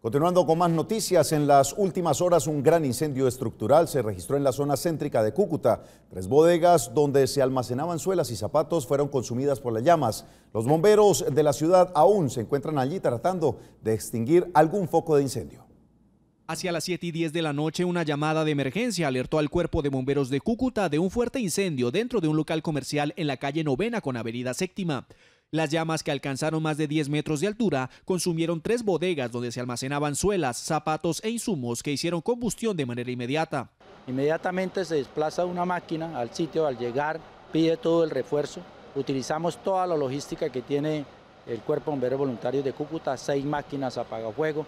Continuando con más noticias, en las últimas horas un gran incendio estructural se registró en la zona céntrica de Cúcuta. Tres bodegas donde se almacenaban suelas y zapatos fueron consumidas por las llamas. Los bomberos de la ciudad aún se encuentran allí tratando de extinguir algún foco de incendio. Hacia las 7 y 10 de la noche, una llamada de emergencia alertó al cuerpo de bomberos de Cúcuta de un fuerte incendio dentro de un local comercial en la calle Novena con Avenida Séptima. Las llamas que alcanzaron más de 10 metros de altura consumieron tres bodegas donde se almacenaban suelas, zapatos e insumos que hicieron combustión de manera inmediata. Inmediatamente se desplaza una máquina al sitio, al llegar pide todo el refuerzo. Utilizamos toda la logística que tiene el Cuerpo Bombero Voluntario de Cúcuta, seis máquinas apagafuego,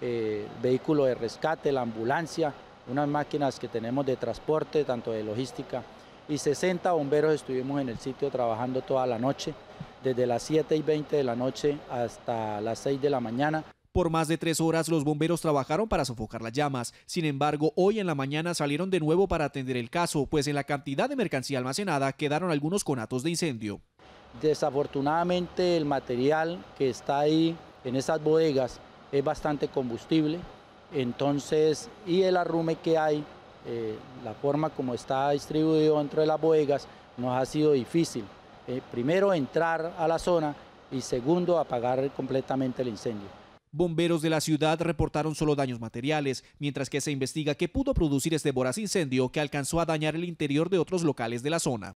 eh, vehículo de rescate, la ambulancia, unas máquinas que tenemos de transporte, tanto de logística, y 60 bomberos estuvimos en el sitio trabajando toda la noche desde las 7 y 20 de la noche hasta las 6 de la mañana. Por más de tres horas los bomberos trabajaron para sofocar las llamas. Sin embargo, hoy en la mañana salieron de nuevo para atender el caso, pues en la cantidad de mercancía almacenada quedaron algunos conatos de incendio. Desafortunadamente el material que está ahí en esas bodegas es bastante combustible, entonces, y el arrume que hay, eh, la forma como está distribuido dentro de las bodegas, nos ha sido difícil eh, primero entrar a la zona y segundo apagar completamente el incendio. Bomberos de la ciudad reportaron solo daños materiales, mientras que se investiga qué pudo producir este voraz incendio que alcanzó a dañar el interior de otros locales de la zona.